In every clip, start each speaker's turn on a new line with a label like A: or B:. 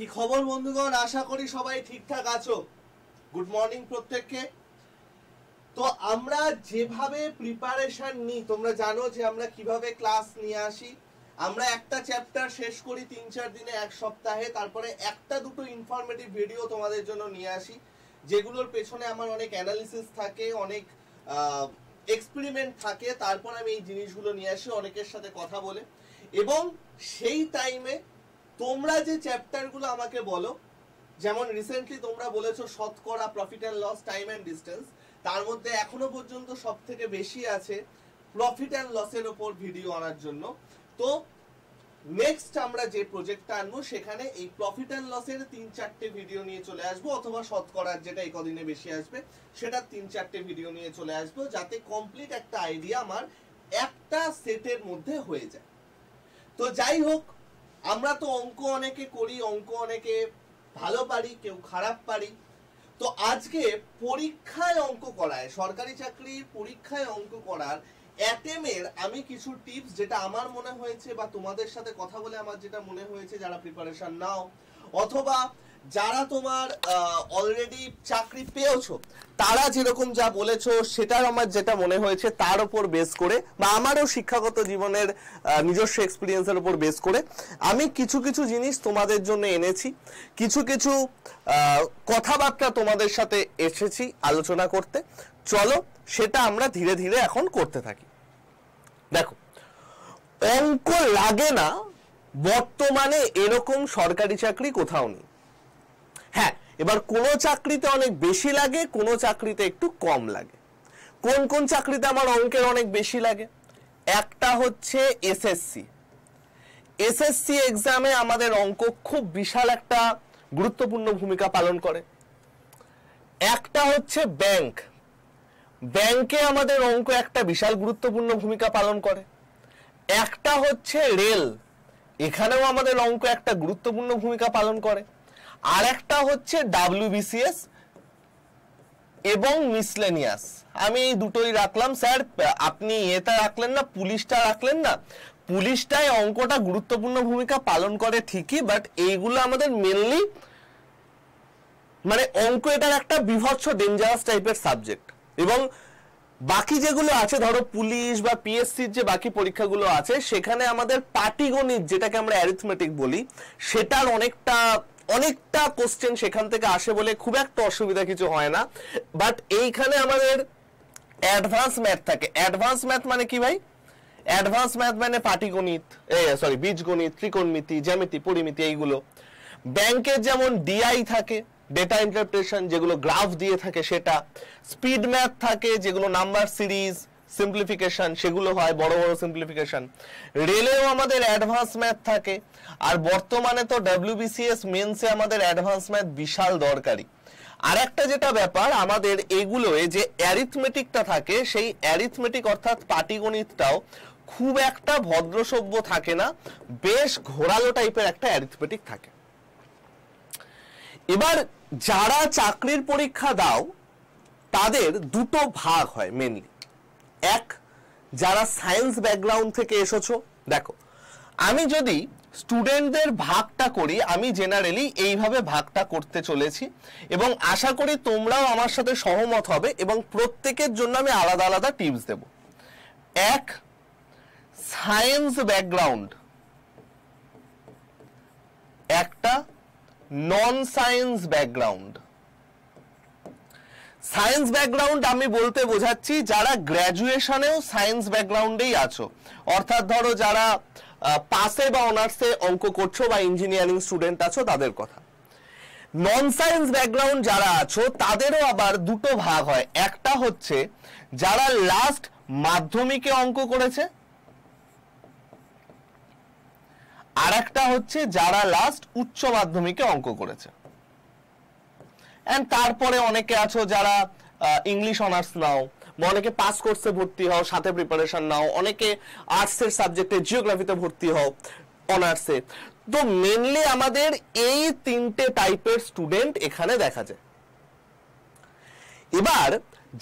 A: কি খবর বন্ধুগণ আশা করি সবাই ঠিকঠাক আছো গুড মর্নিং প্রত্যেককে তো আমরা যেভাবে প্রিপারেশন নিই তোমরা জানো যে আমরা কিভাবে ক্লাস নিয়ে আসি আমরা একটা চ্যাপ্টার শেষ করি তিন চার দিনে এক সপ্তাহে তারপরে একটা দুটো ইনফরমেটিভ ভিডিও তোমাদের জন্য নিয়ে আসি যেগুলোর পেছনে আমার অনেক অ্যানালিসিস থাকে অনেক এক্সপেরিমেন্ট থাকে তারপর আমি এই জিনিসগুলো নিয়ে আসি অনেকের সাথে কথা বলে এবং সেই টাইমে তোমরা যে চ্যাপ্টারগুলো আমাকে বলো যেমন রিসেন্টলি তোমরা বলেছো শতকরা profit and loss time and distance তার মধ্যে এখনো পর্যন্ত সব থেকে বেশি আছে প্রফিট অ্যান্ড লসের ওপর ভিডিও আনার জন্য তো নেক্সট আমরা যে প্রজেক্টটা আনবো সেখানে এই প্রফিট অ্যান্ড লসের তিন চারটে ভিডিও নিয়ে চলে আসবো অথবা শতকরার যেটা এই কদিনে বেশি আসবে সেটা তিন চারটে ভিডিও নিয়ে চলে আসবো যাতে কমপ্লিট একটা আইডিয়া আমার একটা সেটের মধ্যে হয়ে যায় তো যাই হোক আমরা তো অঙ্ক অনেকে করি অঙ্ক অনেকে ভালো পারি কেউ খারাপ পারি তো আজকে পরীক্ষায় অঙ্ক করায় সরকারি চাকরির পরীক্ষায় অঙ্ক করার অ্যাটেমের আমি কিছু টিপস যেটা আমার মনে হয়েছে বা তোমাদের সাথে কথা বলে আমার যেটা মনে হয়েছে যারা প্রিপারেশন নাও অথবা যারা তোমার অলরেডি চাকরি পেয়েছো তারা যেরকম যা বলেছো সেটার আমার যেটা মনে হয়েছে তার ওপর বেস করে বা আমারও শিক্ষাগত জীবনের নিজস্ব এক্সপিরিয়েন্সের ওপর বেস করে আমি কিছু কিছু জিনিস তোমাদের জন্য এনেছি কিছু কিছু কথাবার্তা তোমাদের সাথে এসেছি আলোচনা করতে চলো সেটা আমরা ধীরে ধীরে এখন করতে থাকি দেখো অঙ্ক লাগে না বর্তমানে এরকম সরকারি চাকরি কোথাও নেই হ্যাঁ এবার কোন চাকরিতে অনেক বেশি লাগে কোন চাকরিতে একটু কম লাগে কোন কোন চাকরিতে আমার অঙ্কের অনেক বেশি লাগে একটা হচ্ছে এসএসসি এসএসসি এক্সামে আমাদের অঙ্ক খুব বিশাল একটা গুরুত্বপূর্ণ ভূমিকা পালন করে একটা হচ্ছে ব্যাংক ব্যাংকে আমাদের অঙ্ক একটা বিশাল গুরুত্বপূর্ণ ভূমিকা পালন করে একটা হচ্ছে রেল এখানেও আমাদের অঙ্ক একটা গুরুত্বপূর্ণ ভূমিকা পালন করে আর একটা হচ্ছে ডাব্লিউবিসিএস এবং মিসলেনিয়াস আমি এই দুটোই রাখলাম স্যার আপনি এটা রাখলেন না পুলিশটা রাখলেন না পুলিশটায় অঙ্কটা গুরুত্বপূর্ণ ভূমিকা পালন করে ঠিকই বাট এইগুলো আমাদের মেনলি মানে অঙ্ক এটার একটা বিভৎস ডেঞ্জারাস টাইপের সাবজেক্ট এবং বাকি যেগুলো আছে ধরো পুলিশ বা পিএসসির যে বাকি পরীক্ষাগুলো আছে সেখানে আমাদের পাটিগণিত যেটাকে আমরা অ্যারিথমেটিক বলি সেটার অনেকটা অনেকটা কোশ্চেন সেখান থেকে আসে বলে খুব একটা অসুবিধা কিছু হয় না বাট এইখানে আমাদের অ্যাডভান্স ম্যাথ থাকে অ্যাডভান্স ম্যাথ মানে কি ভাই অ্যাডভান্স ম্যাথ মানে পাটিগণিত সরি বীজগণিত ত্রিকোণমিতি জ্যামিতি পরিমিতি এইগুলো ব্যাংকের যেমন ডিআই থাকে ডেটা ইন্টারপ্রেশন যেগুলো গ্রাফ দিয়ে থাকে সেটা স্পিড ম্যাথ থাকে যেগুলো নাম্বার সিরিজ সিম্পলিফিকেশন সেগুলো হয় বড় বড় সিম্পলিফিকেশন রেলেও আমাদের অ্যাডভান্স ম্যাথ থাকে আর বর্তমানে তো ডাব্লিউবিসিএস মেন্সে আমাদের অ্যাডভান্স ম্যাথ বিশাল দরকারি আর একটা যেটা ব্যাপার আমাদের এগুলোয় যে অ্যারিথমেটিকটা থাকে সেই অ্যারিথমেটিক অর্থাৎ পাটিগণিতটাও খুব একটা ভদ্রসভ্য থাকে না বেশ ঘোরালো টাইপের একটা অ্যারিথমেটিক থাকে এবার যারা চাকরির পরীক্ষা দাও তাদের দুটো ভাগ হয় মেনলি এক যারা সায়েন্স ব্যাকগ্রাউন্ড থেকে এসেছো দেখো আমি যদি স্টুডেন্টদের ভাগটা করি আমি জেনারেলি এইভাবে ভাগটা করতে চলেছি এবং আশা করি তোমরাও আমার সাথে সহমত হবে এবং প্রত্যেকের জন্য আমি আলাদা আলাদা টিপস দেব এক সায়েন্স ব্যাকগ্রাউন্ড একটা non science background science background আমি বলতে বোঝাচ্ছি যারা গ্র্যাজুয়েশনেও সায়েন্স ব্যাকগ্রাউন্ডেই আছো অর্থাৎ ধরো যারা পাসে বা অনার্সে অঙ্ক করছো বা ইঞ্জিনিয়ারিং স্টুডেন্ট আছো তাদের কথা নন সায়েন্স ব্যাকগ্রাউন্ড যারা আছো তাদেরও আবার দুটো ভাগ হয় একটা হচ্ছে যারা লাস্ট মাধ্যমিকে অঙ্ক করেছে আর একটা হচ্ছে যারা লাস্ট উচ্চ মাধ্যমিকে অঙ্ক করেছে এন্ড তারপরে অনেকে আছো যারা ইংলিশ অনার্স নাও অনেকে পাস কোর্সে ভর্তি হও সাথে প্রিপারেশন নাও অনেকে আর্টসের সাবজেক্টে জিওগ্রাফিতে ভর্তি হও অনার্সে তো মেনলি আমাদের এই তিনটে টাইপের স্টুডেন্ট এখানে দেখা যায় এবার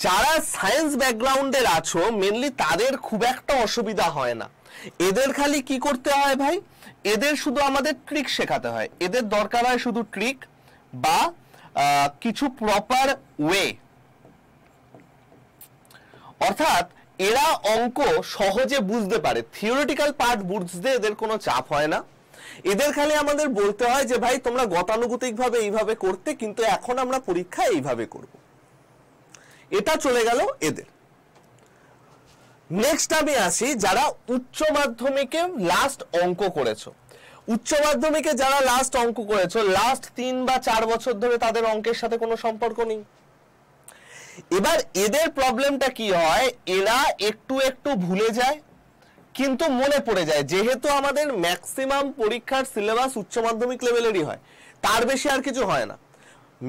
A: যারা সায়েন্স ব্যাকগ্রাউন্ডের আছো মেনলি তাদের খুব একটা অসুবিধা হয় না এদের খালি কি করতে হয় ভাই এদের শুধু আমাদের ট্রিক শেখাতে হয় এদের দরকার হয় শুধু ট্রিক বা কিছু প্রপার ওয়ে অর্থাৎ এরা অঙ্ক সহজে বুঝতে পারে থিওরিটিক্যাল পার্ট বুঝতে এদের কোনো চাপ হয় না এদের খালি আমাদের বলতে হয় যে ভাই তোমরা গতানুগতিকভাবে এইভাবে করতে কিন্তু এখন আমরা পরীক্ষা এইভাবে করব এটা চলে গেল এদের নেক্সট আমি আসি যারা উচ্চ মাধ্যমিকে লাস্ট অঙ্ক করেছো উচ্চ মাধ্যমিকে যারা লাস্ট অঙ্ক করেছো লাস্ট তিন বা চার বছর ধরে তাদের অঙ্কের সাথে কোনো সম্পর্ক নেই এবার এদের প্রবলেমটা কি হয় এরা একটু একটু ভুলে যায় কিন্তু মনে পড়ে যায় যেহেতু আমাদের ম্যাক্সিমাম পরীক্ষার সিলেবাস উচ্চ মাধ্যমিক লেভেলেরই হয় তার বেশি আর কিছু হয় না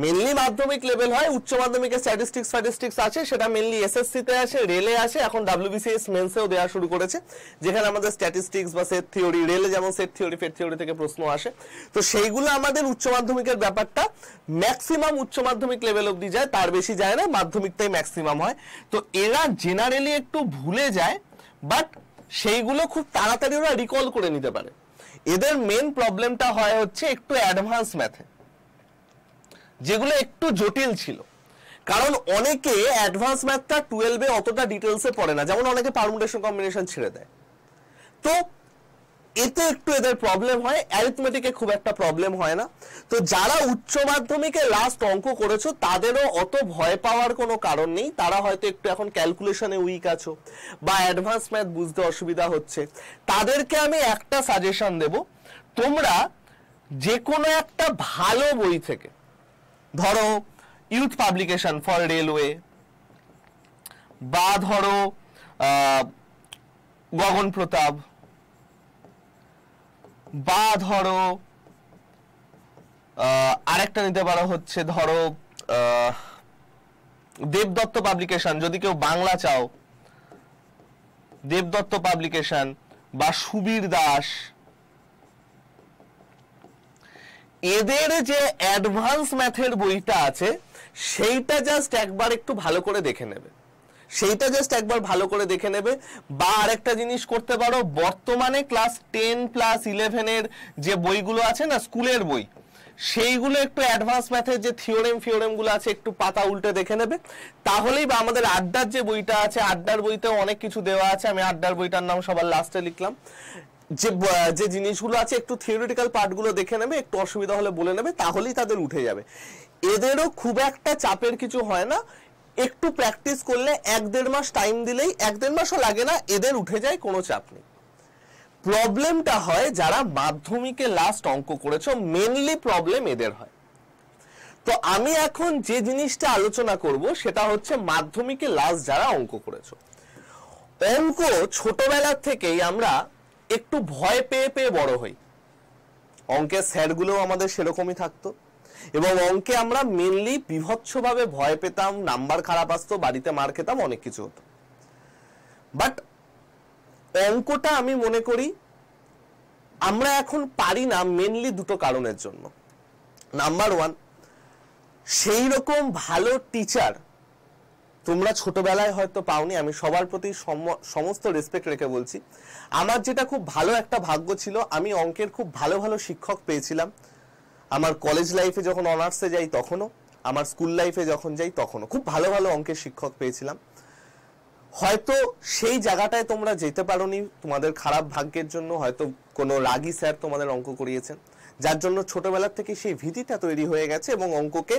A: মেনলি মাধ্যমিক লেভেল হয় উচ্চ মাধ্যমিকে স্ট্যাটিস্টিক্স ফ্যাটিস্টিক্স আছে সেটা মেনলি এসএসসিতে আসে রেলে আসে এখন ডাব্লিউবিসিএস মেন্সেও দেওয়া শুরু করেছে যেখানে আমাদের স্ট্যাটিস্টিক্স বা সেট থিওরি রেলে যেমন সেট থিওরি ফেট থিওরি থেকে প্রশ্ন আসে তো সেইগুলো আমাদের উচ্চ মাধ্যমিকের ব্যাপারটা ম্যাক্সিমাম উচ্চ মাধ্যমিক লেভেল অবধি যায় তার বেশি যায় না মাধ্যমিকটাই ম্যাক্সিমাম হয় তো এরা জেনারেলি একটু ভুলে যায় বাট সেইগুলো খুব তাড়াতাড়ি ওরা রিকল করে নিতে পারে এদের মেন প্রবলেমটা হয় হচ্ছে একটু অ্যাডভান্স ম্যাথে যেগুলো একটু জটিল ছিল কারণ অনেকে অ্যাডভান্স ম্যাথটা টুয়েলভে অতটা ডিটেলসে পড়ে না যেমন অনেকে পারমুটেশন কম্বিনেশন ছেড়ে দেয় তো এতে একটু এদের প্রবলেম হয় অ্যারিথমেটিকে খুব একটা প্রবলেম হয় না তো যারা উচ্চ মাধ্যমিকে লাস্ট অঙ্ক করেছো তাদেরও অত ভয় পাওয়ার কোনো কারণ নেই তারা হয়তো একটু এখন ক্যালকুলেশনে উইক আছো বা অ্যাডভান্স ম্যাথ বুঝতে অসুবিধা হচ্ছে তাদেরকে আমি একটা সাজেশন দেব তোমরা যে কোনো একটা ভালো বই থেকে ধরো ইউথ পাবলিকেশন ফর রেলওয়ে বা ধরো গগন প্রতাপ বা ধরো আরেকটা নিতে পারো হচ্ছে ধরো দেবদত্ত পাবলিকেশন যদি কেউ বাংলা চাও দেবদত্ত পাবলিকেশন বা সুবীর দাস এদের যে অ্যাডভান্স ম্যাথের বইটা আছে সেইটা জাস্ট একবার একটু ভালো করে দেখে নেবে সেইটা জাস্ট একবার ভালো করে দেখে নেবে বা আরেকটা জিনিস করতে পারো বর্তমানে ক্লাস টেন প্লাস ইলেভেনের যে বইগুলো আছে না স্কুলের বই সেইগুলো একটু অ্যাডভান্স ম্যাথের যে থিওরেম ফিওরেমগুলো আছে একটু পাতা উল্টে দেখে নেবে তাহলেই বা আমাদের আড্ডার যে বইটা আছে আড্ডার বইতেও অনেক কিছু দেওয়া আছে আমি আড্ডার বইটার নাম সবার লাস্টে লিখলাম যে যে জিনিসগুলো আছে একটু থিওরিটিক্যাল পার্টগুলো দেখে নেবে একটু অসুবিধা হলে বলে নেবে তাহলেই তাদের উঠে যাবে এদেরও খুব একটা চাপের কিছু হয় না একটু প্র্যাকটিস করলে এক দেড় মাস টাইম দিলেই এক দেড় মাসও লাগে না এদের উঠে যায় কোনো চাপ নেই প্রবলেমটা হয় যারা মাধ্যমিকে লাস্ট অঙ্ক করেছ মেনলি প্রবলেম এদের হয় তো আমি এখন যে জিনিসটা আলোচনা করব সেটা হচ্ছে মাধ্যমিকে লাস্ট যারা অঙ্ক করেছো অঙ্ক ছোটবেলার থেকেই আমরা একটু ভয় পেয়ে পেয়ে বড় হই অঙ্কের স্যারগুলোও আমাদের সেরকমই থাকতো এবং অঙ্কে আমরা মেনলি বিভৎসভাবে ভয় পেতাম নাম্বার খারাপ আসতো বাড়িতে মার খেতাম অনেক কিছু হতো বাট অঙ্কটা আমি মনে করি আমরা এখন পারি না মেনলি দুটো কারণের জন্য নাম্বার ওয়ান সেই রকম ভালো টিচার তোমরা ছোটবেলায় হয়তো পাওনি আমি সবার প্রতি সমস্ত রেসপেক্ট রেখে বলছি আমার যেটা খুব ভালো একটা ভাগ্য ছিল আমি অঙ্কের খুব ভালো ভালো শিক্ষক পেয়েছিলাম আমার কলেজ লাইফে যখন অনার্সে যাই তখনও আমার স্কুল লাইফে যখন যাই তখনও খুব ভালো ভালো অঙ্কের শিক্ষক পেয়েছিলাম হয়তো সেই জায়গাটায় তোমরা যেতে পারোনি তোমাদের খারাপ ভাগ্যের জন্য হয়তো কোনো রাগী স্যার তোমাদের অঙ্ক করিয়েছেন যার জন্য ছোটবেলার থেকে সেই ভীতিটা তৈরি হয়ে গেছে এবং অঙ্ককে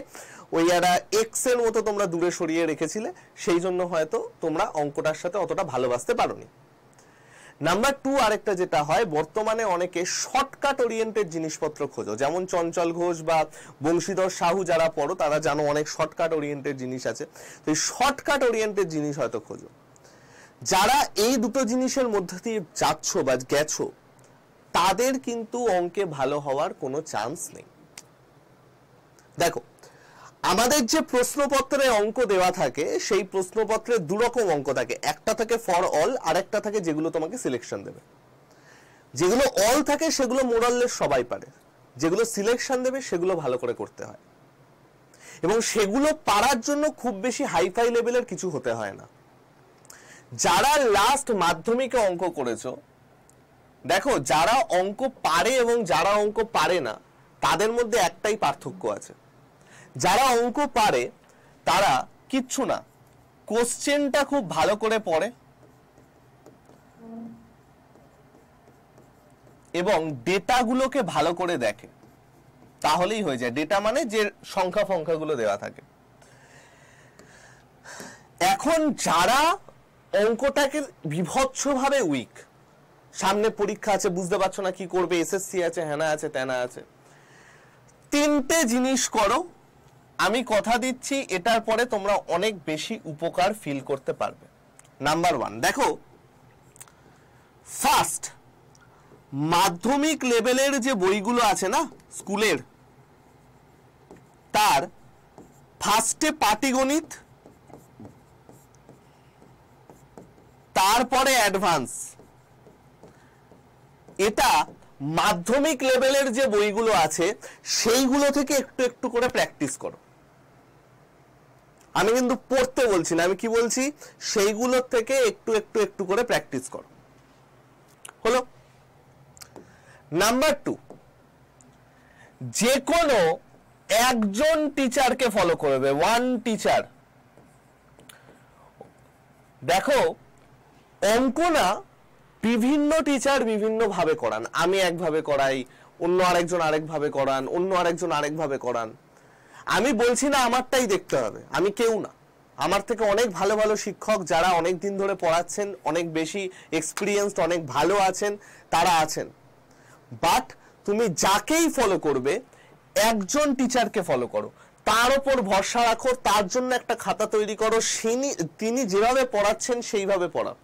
A: ওই একটা এক্সের মতো তোমরা দূরে সরিয়ে রেখেছিলে সেই জন্য হয়তো তোমরা অঙ্কটার সাথে অতটা ভালোবাসতে পারোনি নাম্বার টু আরেকটা যেটা হয় বর্তমানে অনেকে শর্টকাট ওরিয়েন্টেড জিনিসপত্র খোঁজো যেমন চঞ্চল ঘোষ বা বংশীধর সাহু যারা পড়ো তারা জানো অনেক শর্টকাট ওরিয়েন্টেড জিনিস আছে তো এই শর্টকাট ওরিয়েন্টেড জিনিস হয়তো খোঁজো যারা এই দুটো জিনিসের মধ্যে দিয়ে যাচ্ছ বা গেছো তাদের কিন্তু অঙ্কে ভালো হওয়ার কোনো চান্স নেই দেখো আমাদের যে প্রশ্নপত্রে অঙ্ক দেওয়া থাকে সেই প্রশ্নপত্রে দুরকম অঙ্ক থাকে একটা থাকে ফর অল আর একটা থাকে যেগুলো তোমাকে সিলেকশন দেবে যেগুলো অল থাকে সেগুলো মোরাললেস সবাই পারে যেগুলো সিলেকশন দেবে সেগুলো ভালো করে করতে হয় এবং সেগুলো পারার জন্য খুব বেশি হাইফাই লেভেলের কিছু হতে হয় না যারা লাস্ট মাধ্যমিকে অঙ্ক করেছো দেখো যারা অঙ্ক পারে এবং যারা অঙ্ক পারে না তাদের মধ্যে একটাই পার্থক্য আছে যারা অঙ্ক পারে তারা কিচ্ছু না কোশ্চেনটা খুব ভালো করে পড়ে এবং ডেটাগুলোকে ভালো করে দেখে তাহলেই হয়ে যায় ডেটা মানে যে সংখ্যা ফংখ্যাগুলো দেওয়া থাকে এখন যারা অঙ্কটাকে বিভৎসভাবে উইক সামনে পরীক্ষা আছে বুঝতে পারছো না কি করবে এসএসসি আছে হ্যানা আছে তেনা আছে তিনটে জিনিস করো আমি কথা দিচ্ছি এটার পরে তোমরা অনেক বেশি উপকার ফিল করতে পারবে নাম্বার ওয়ান দেখো ফার্স্ট মাধ্যমিক লেভেলের যে বইগুলো আছে না স্কুলের তার ফার্স্টে পাটিগণিত তারপরে অ্যাডভান্স এটা মাধ্যমিক লেভেলের যে বইগুলো আছে সেইগুলো থেকে একটু একটু করে প্র্যাকটিস করো আমি কিন্তু পড়তে বলছি না আমি কি বলছি সেইগুলোর থেকে একটু একটু একটু করে প্র্যাকটিস করো হলো নাম্বার টু যে কোনো একজন টিচারকে ফলো করবে ওয়ান টিচার দেখো অঙ্ক না বিভিন্ন টিচার বিভিন্নভাবে করান আমি একভাবে করাই অন্য আরেকজন আরেকভাবে করান অন্য আরেকজন আরেকভাবে করান আমি বলছি না আমারটাই দেখতে হবে আমি কেউ না আমার থেকে অনেক ভালো ভালো শিক্ষক যারা অনেক দিন ধরে পড়াচ্ছেন অনেক বেশি এক্সপিরিয়েন্সড অনেক ভালো আছেন তারা আছেন বাট তুমি যাকেই ফলো করবে একজন টিচারকে ফলো করো তার ওপর ভরসা রাখো তার জন্য একটা খাতা তৈরি করো তিনি যেভাবে পড়াচ্ছেন সেইভাবে পড়াও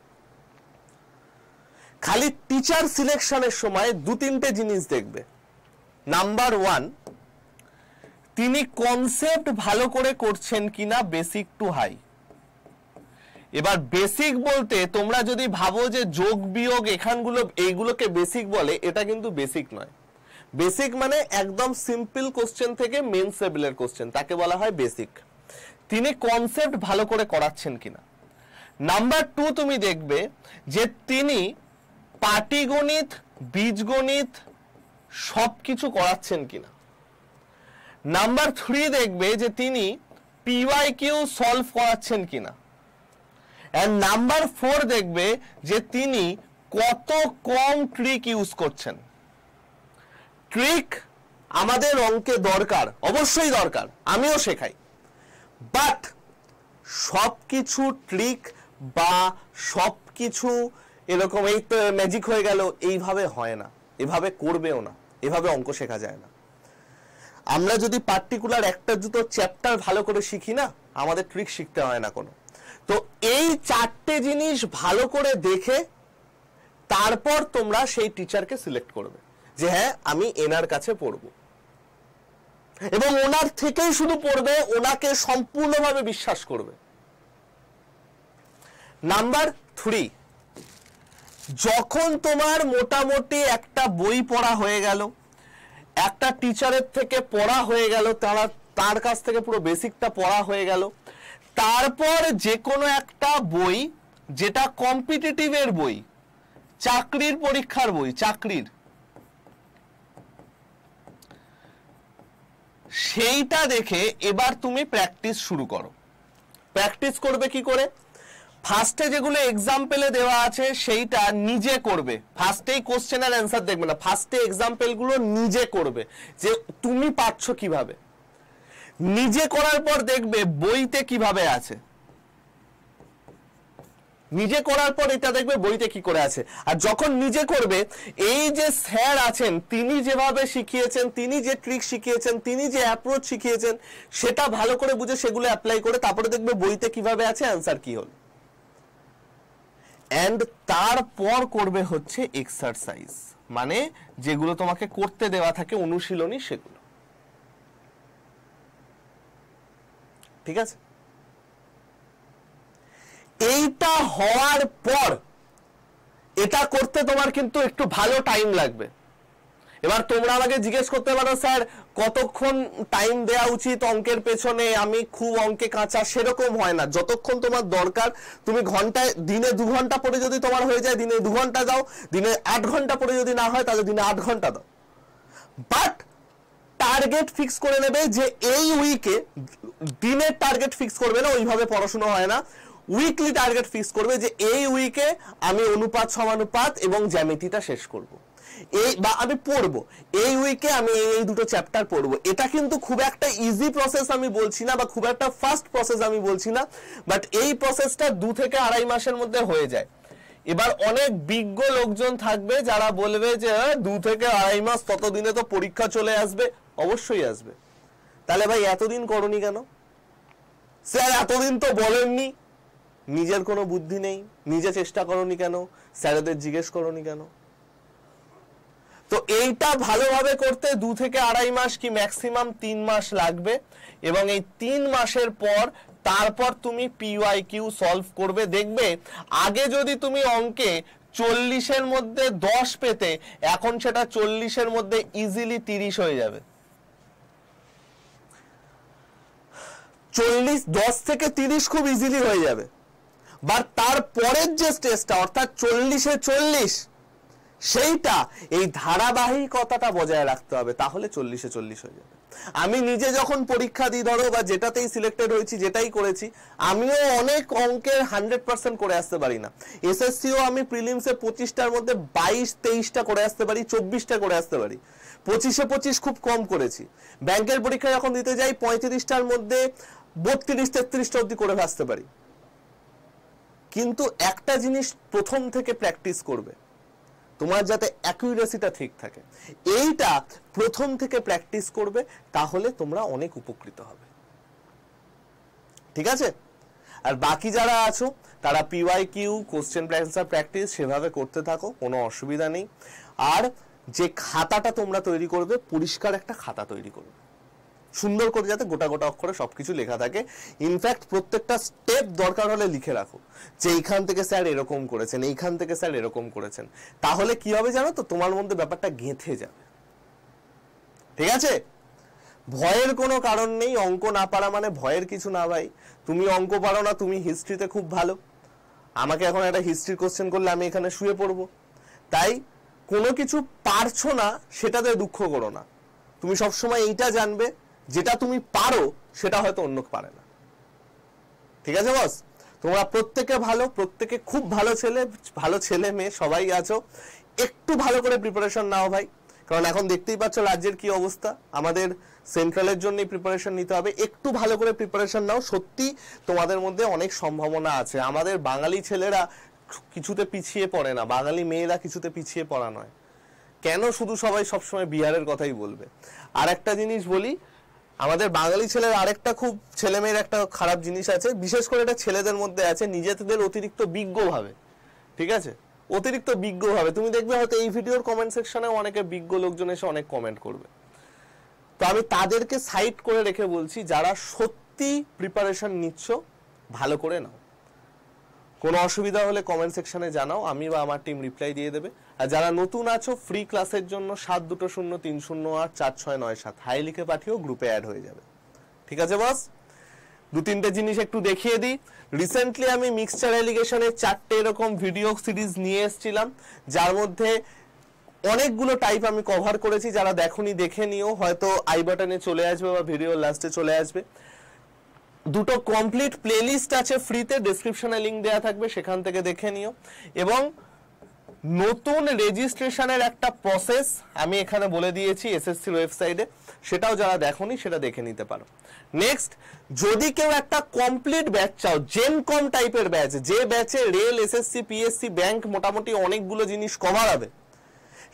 A: খালি টিচার সিলেকশনের সময় দু তিনটে জিনিস দেখবে নাম্বার ওয়ান তিনি কনসেপ্ট ভালো করে করছেন কিনা বেসিক টু হাই এবার বেসিক বলতে তোমরা যদি ভাবো যে যোগ বিয়োগ এখানগুলো এইগুলোকে বেসিক বলে এটা কিন্তু বেসিক নয় বেসিক মানে একদম সিম্পল কোশ্চেন থেকে মেন সেভেলের কোশ্চেন তাকে বলা হয় বেসিক তিনি কনসেপ্ট ভালো করে করাচ্ছেন কিনা নাম্বার টু তুমি দেখবে যে তিনি পাটিগণিত বীজগণিত সব কিছু করাচ্ছেন কিনা নাম্বার থ্রি দেখবে যে তিনি পিওয়াই কিউ সলভ করাচ্ছেন কিনা অ্যান্ড নাম্বার ফোর দেখবে যে তিনি কত কম ট্রিক ইউজ করছেন ট্রিক আমাদের অঙ্কে দরকার অবশ্যই দরকার আমিও শেখাই বাট সব কিছু ট্রিক বা সব কিছু এরকম এই তো ম্যাজিক হয়ে গেল এইভাবে হয় না এভাবে করবেও না এভাবে অঙ্ক শেখা যায় না আমরা যদি পার্টিকুলার একটা দুটো চ্যাপ্টার ভালো করে শিখি না আমাদের ট্রিক শিখতে হয় না কোনো তো এই চারটে জিনিস ভালো করে দেখে তারপর তোমরা সেই টিচারকে সিলেক্ট করবে যে হ্যাঁ আমি এনার কাছে পড়ব এবং ওনার থেকেই শুধু পড়বে ওনাকে সম্পূর্ণভাবে বিশ্বাস করবে নাম্বার থ্রি যখন তোমার মোটামুটি একটা বই পড়া হয়ে গেল একটা টিচারের থেকে পড়া হয়ে গেল তারা তার কাছ থেকে পুরো বেসিকটা পড়া হয়ে গেল তারপর যে কোনো একটা বই যেটা কম্পিটিটিভের বই চাকরির পরীক্ষার বই চাকরির সেইটা দেখে এবার তুমি প্র্যাকটিস শুরু করো প্র্যাকটিস করবে কি করে ফার্স্টে যেগুলো এক্সাম্পলে দেওয়া আছে সেইটা নিজে করবে ফার্স্টেই কোশ্চেনের অ্যান্সার দেখবে না ফার্স্টে এক্সাম্পলগুলো নিজে করবে যে তুমি পাচ্ছ কিভাবে নিজে করার পর দেখবে বইতে কিভাবে আছে নিজে করার পর এটা দেখবে বইতে কি করে আছে আর যখন নিজে করবে এই যে স্যার আছেন তিনি যেভাবে শিখিয়েছেন তিনি যে ট্রিক শিখিয়েছেন তিনি যে অ্যাপ্রোচ শিখিয়েছেন সেটা ভালো করে বুঝে সেগুলো অ্যাপ্লাই করে তারপরে দেখবে বইতে কিভাবে আছে অ্যান্সার কি হলো অ্যান্ড তারপর করবে হচ্ছে এক্সারসাইজ মানে যেগুলো তোমাকে করতে দেওয়া থাকে অনুশীলনী সেগুলো ঠিক আছে এইটা হওয়ার পর এটা করতে তোমার কিন্তু একটু ভালো টাইম লাগবে এবার তোমরা আমাকে জিজ্ঞেস করতে পারো স্যার কতক্ষণ টাইম দেওয়া উচিত অঙ্কের পেছনে আমি খুব অঙ্কে কাঁচা সেরকম হয় না যতক্ষণ তোমার দরকার তুমি ঘন্টায় দিনে দু ঘন্টা পরে যদি তোমার হয়ে যায় দিনে দু ঘন্টা দাও দিনে আট ঘন্টা পরে যদি না হয় তাহলে দিনে আট ঘন্টা দাও বাট টার্গেট ফিক্স করে নেবে যে এই উইকে দিনের টার্গেট ফিক্স করবে না ওইভাবে পড়াশোনা হয় না উইকলি টার্গেট ফিক্স করবে যে এই উইকে আমি অনুপাত সমানুপাত এবং জ্যামিতিটা শেষ করবো এই বা আমি পড়বো এই উইকে আমি এই দুটো চ্যাপ্টার পড়বো এটা কিন্তু খুব একটা ইজি প্রসেস আমি বলছি না বা খুব একটা ফাস্ট প্রসেস আমি বলছি না বাট এই প্রসেসটা দু থেকে আড়াই মাসের মধ্যে হয়ে যায় এবার অনেক বিজ্ঞ লোকজন থাকবে যারা বলবে যে হ্যাঁ, দু থেকে আড়াই মাস ততদিনে তো পরীক্ষা চলে আসবে অবশ্যই আসবে তাহলে ভাই এতদিন করনি কেন স্যার এতদিন তো বলেননি নিজের কোনো বুদ্ধি নেই নিজে চেষ্টা করনি কেন স্যারেদের জিজ্ঞেস করনি কেন তো এইটা ভালোভাবে করতে দু থেকে আড়াই মাস কি ম্যাক্সিমাম তিন মাস লাগবে এবং এই তিন মাসের পর তারপর তুমি পিওয়াই কিউ সলভ করবে দেখবে আগে যদি তুমি অঙ্কে চল্লিশের মধ্যে দশ পেতে এখন সেটা চল্লিশের মধ্যে ইজিলি তিরিশ হয়ে যাবে চল্লিশ দশ থেকে তিরিশ খুব ইজিলি হয়ে যাবে বা তারপরের যে স্টেজটা অর্থাৎ চল্লিশে চল্লিশ সেইটা এই ধারাবাহিকতাটা বজায় রাখতে হবে তাহলে চল্লিশে চল্লিশ হয়ে যাবে আমি নিজে যখন পরীক্ষা দিই ধরো বা যেটাতেই সিলেক্টেড হয়েছি যেটাই করেছি আমিও অনেক অঙ্কের হান্ড্রেড পার্সেন্ট করে আসতে পারি না এসএসসিও আমি প্রিলিমসে পঁচিশটার মধ্যে বাইশ তেইশটা করে আসতে পারি চব্বিশটা করে আসতে পারি পঁচিশে পঁচিশ খুব কম করেছি ব্যাংকের পরীক্ষা যখন দিতে যাই পঁয়ত্রিশটার মধ্যে বত্রিশ তেত্রিশটা অবধি করে আসতে পারি কিন্তু একটা জিনিস প্রথম থেকে প্র্যাকটিস করবে তোমার যাতে অ্যাকিউরেসিটা ঠিক থাকে এইটা প্রথম থেকে প্র্যাকটিস করবে তাহলে তোমরা অনেক উপকৃত হবে ঠিক আছে আর বাকি যারা আছো তারা PY Q question answer practice সেভাবে করতে থাকো কোনো অসুবিধা নেই আর যে খাতাটা তোমরা তৈরি করবে পরিষ্কার একটা খাতা তৈরি করবে সুন্দর করে যাতে গোটা গোটা অক্ষরে সব কিছু লেখা থাকে ইনফ্যাক্ট প্রত্যেকটা স্টেপ দরকার হলে লিখে রাখো যে এইখান থেকে স্যার এরকম করেছেন এইখান থেকে স্যার এরকম করেছেন তাহলে কি হবে জানো তো তোমার মধ্যে ব্যাপারটা গেঁথে যাবে ঠিক আছে ভয়ের কোনো কারণ নেই অঙ্ক না পারা মানে ভয়ের কিছু না ভাই তুমি অঙ্ক পারো না তুমি হিস্ট্রিতে খুব ভালো আমাকে এখন একটা হিস্ট্রির কোশ্চেন করলে আমি এখানে শুয়ে পড়বো তাই কোনো কিছু পারছো না সেটাতে দুঃখ করো না তুমি সবসময় এইটা জানবে যেটা তুমি পারো সেটা হয়তো অন্য পারে না ঠিক আছে বস তোমরা প্রত্যেকে ভালো প্রত্যেকে খুব ভালো ছেলে ভালো ছেলে মেয়ে সবাই আছো একটু ভালো করে প্রিপারেশন নাও ভাই কারণ এখন দেখতেই পাচ্ছ রাজ্যের কি অবস্থা আমাদের সেন্ট্রালের জন্য প্রিপারেশন নিতে হবে একটু ভালো করে প্রিপারেশন নাও সত্যি তোমাদের মধ্যে অনেক সম্ভাবনা আছে আমাদের বাঙালি ছেলেরা কিছুতে পিছিয়ে পড়ে না বাঙালি মেয়েরা কিছুতে পিছিয়ে পড়া নয় কেন শুধু সবাই সবসময় বিহারের কথাই বলবে আর একটা জিনিস বলি আমাদের বাঙালি ছেলের আরেকটা খুব ছেলেমেয়ের একটা খারাপ জিনিস আছে বিশেষ করে এটা ছেলেদের মধ্যে আছে নিজেদের অতিরিক্ত বিজ্ঞ ভাবে ঠিক আছে অতিরিক্ত বিজ্ঞ ভাবে তুমি দেখবে হয়তো এই ভিডিওর কমেন্ট সেকশনে অনেকে বিজ্ঞ লোকজন এসে অনেক কমেন্ট করবে তো আমি তাদেরকে সাইড করে রেখে বলছি যারা সত্যি প্রিপারেশন নিচ্ছ ভালো করে নাও কোনো অসুবিধা হলে কমেন্ট সেকশনে জানাও আমি বা আমার টিম রিপ্লাই দিয়ে দেবে আর যারা নতুন আছো ফ্রি ক্লাসের জন্য সাত দুটো শূন্য তিন শূন্য আট চার ছয় নয় সাত হাই লিখে পাঠিয়েও গ্রুপে অ্যাড হয়ে যাবে ঠিক আছে বস দু তিনটে জিনিস একটু দেখিয়ে দিই রিসেন্টলি আমি মিক্সচার এলিগেশনের চারটে এরকম ভিডিও সিরিজ নিয়ে এসেছিলাম যার মধ্যে অনেকগুলো টাইপ আমি কভার করেছি যারা দেখনি দেখে নিও হয়তো আই বাটনে চলে আসবে বা ভিডিও লাস্টে চলে আসবে দুটো কমপ্লিট প্লেলিস্ট আছে ফ্রিতে ডিসক্রিপশনে লিঙ্ক দেওয়া থাকবে সেখান থেকে দেখে নিও এবং নতুন রেজিস্ট্রেশনের একটা প্রসেস আমি এখানে বলে দিয়েছি এসএসসির ওয়েবসাইটে সেটাও যারা দেখনি সেটা দেখে নিতে পারো নেক্সট যদি কেউ একটা কমপ্লিট ব্যাচ চাও জেম কম টাইপের ব্যাচ যে ব্যাচে রেল এসএসসি পিএসসি ব্যাংক মোটামুটি অনেকগুলো জিনিস কভার হবে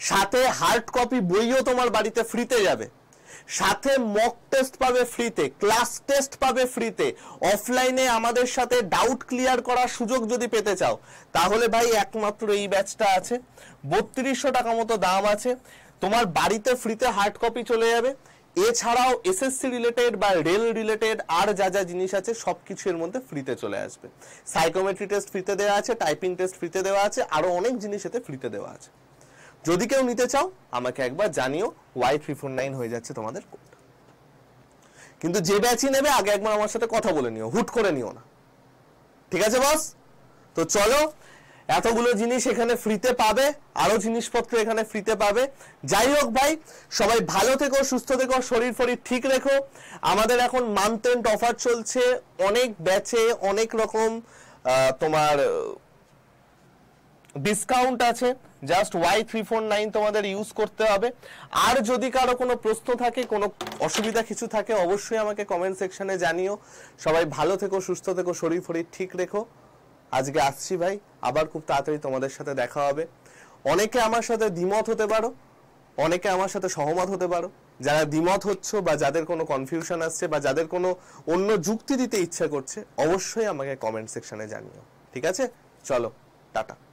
A: সাথে হার্ড কপি বইও তোমার বাড়িতে ফ্রিতে যাবে সাথে মক টেস্ট পাবে ফ্রিতে ক্লাস টেস্ট পাবে ফ্রিতে অফলাইনে আমাদের সাথে ডাউট ক্লিয়ার করার সুযোগ যদি পেতে চাও তাহলে ভাই একমাত্র এই ব্যাচটা আছে বত্রিশশো টাকা মতো দাম আছে তোমার বাড়িতে ফ্রিতে হার্ড কপি চলে যাবে এছাড়াও এসএসসি রিলেটেড বা রেল রিলেটেড আর যা যা জিনিস আছে সব কিছু এর মধ্যে ফ্রিতে চলে আসবে সাইকোমেট্রি টেস্ট ফ্রিতে দেওয়া আছে টাইপিং টেস্ট ফ্রিতে দেওয়া আছে আরও অনেক জিনিস এতে ফ্রিতে দেওয়া আছে যদি কেউ নিতে চাও আমাকে একবার জানিও ওয়াই থ্রি ফোর নাইন হয়ে যাচ্ছে তোমাদের কোড কিন্তু যে ব্যাচই নেবে আগে একবার আমার সাথে কথা বলে নিও হুট করে নিও না ঠিক আছে বস তো চলো এতগুলো জিনিস এখানে ফ্রিতে পাবে আরো জিনিসপত্র এখানে ফ্রিতে পাবে যাই হোক ভাই সবাই ভালো থেকো সুস্থ থেকো শরীর ফরির ঠিক রেখো আমাদের এখন মান্থ এন্ড অফার চলছে অনেক ব্যাচে অনেক রকম তোমার ডিসকাউন্ট আছে just Y three four nine তোমাদের ইউজ করতে হবে আর যদি কারো কোনো প্রশ্ন থাকে কোনো অসুবিধা কিছু থাকে অবশ্যই আমাকে কমেন্ট সেকশানে জানিও সবাই ভালো থেকো সুস্থ থেকো শরীর ফরির ঠিক রেখো আজকে আসছি ভাই আবার খুব তাড়াতাড়ি তোমাদের সাথে দেখা হবে অনেকে আমার সাথে দ্বিমত হতে পারো অনেকে আমার সাথে সহমত হতে পারো যারা দ্বিমত হচ্ছ বা যাদের কোনো কনফিউশন আসছে বা যাদের কোনো অন্য যুক্তি দিতে ইচ্ছা করছে অবশ্যই আমাকে কমেন্ট সেকশনে জানিও ঠিক আছে চলো টাটা